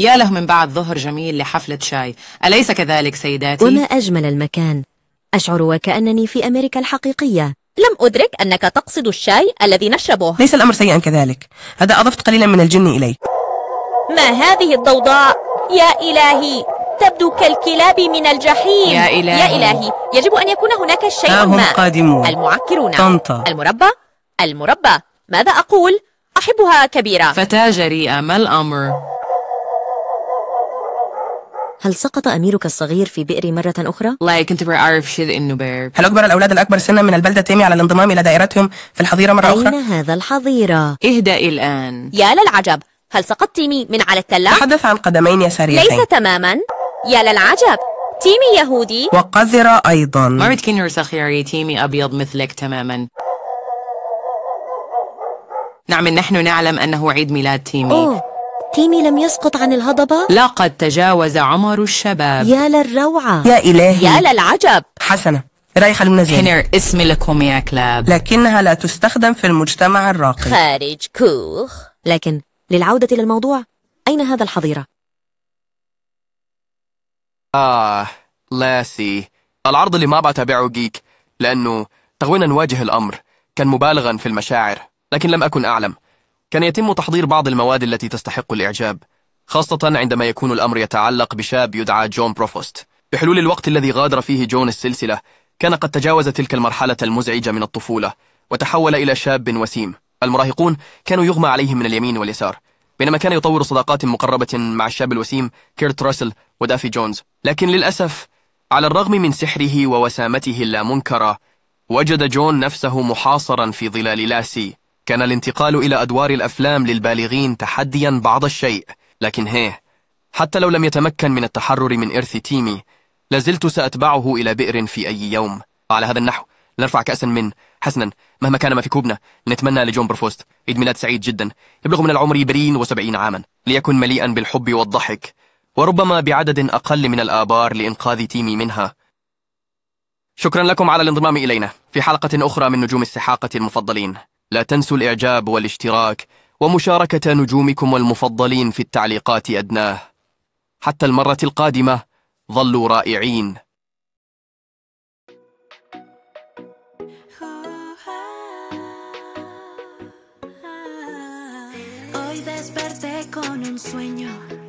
يا له من بعد ظهر جميل لحفلة شاي أليس كذلك سيداتي؟ وما أجمل المكان أشعر وكأنني في أمريكا الحقيقية لم أدرك أنك تقصد الشاي الذي نشربه ليس الأمر سيئا كذلك هذا أضفت قليلا من الجن إلي ما هذه الضوضاء؟ يا إلهي تبدو كالكلاب من الجحيم يا إلهي, يا إلهي. يجب أن يكون هناك شيء ما هم قادمون المعكرون طنطا المربى المربى ماذا أقول؟ أحبها كبيرة فتاة جريئة ما الأمر؟ هل سقط أميرك الصغير في بئر مرة أخرى؟ والله كنت بعرف شيء إنه بئر هل أجبر الأولاد الأكبر سنا من البلدة تيمي على الانضمام إلى دائرتهم في الحظيرة مرة أخرى؟ أين هذا الحظيرة؟ اهدأ الآن يا للعجب هل سقط تيمي من على التلة؟ تحدث عن قدمين يساريتين ليس تماما يا للعجب تيمي يهودي وقذرة أيضا ما بتكن صغيري تيمي أبيض مثلك تماما نعم نحن نعلم أنه عيد ميلاد تيمي أوه. اليتيم لم يسقط عن الهضبة؟ لقد تجاوز عمر الشباب يا للروعة يا إلهي يا للعجب حسنة رايحة المنازل هنر اسمي لكم يا كلاب لكنها لا تستخدم في المجتمع الراقي خارج كوخ لكن للعودة للموضوع أين هذا الحظيرة؟ آه لاسي العرض اللي ما بتابعه جيك لأنه تغوينا نواجه الأمر كان مبالغا في المشاعر لكن لم أكن أعلم كان يتم تحضير بعض المواد التي تستحق الإعجاب خاصة عندما يكون الأمر يتعلق بشاب يدعى جون بروفوست بحلول الوقت الذي غادر فيه جون السلسلة كان قد تجاوز تلك المرحلة المزعجة من الطفولة وتحول إلى شاب وسيم المراهقون كانوا يغمى عليهم من اليمين واليسار بينما كان يطور صداقات مقربة مع الشاب الوسيم كيرت راسل ودافي جونز لكن للأسف على الرغم من سحره ووسامته اللامنكرة وجد جون نفسه محاصرا في ظلال لاسي كان الانتقال إلى أدوار الأفلام للبالغين تحديا بعض الشيء لكن هيه حتى لو لم يتمكن من التحرر من إرث تيمي لازلت سأتبعه إلى بئر في أي يوم على هذا النحو لنرفع كأسا من حسنا مهما كان ما في كوبنا نتمنى لجون برفوست عيد ميلاد سعيد جدا يبلغ من العمر برين وسبعين عاما ليكن مليئا بالحب والضحك وربما بعدد أقل من الآبار لإنقاذ تيمي منها شكرا لكم على الانضمام إلينا في حلقة أخرى من نجوم السحاقة المفضلين لا تنسوا الإعجاب والاشتراك ومشاركة نجومكم المفضلين في التعليقات أدناه حتى المرة القادمة ظلوا رائعين Hoy desperté con un sueño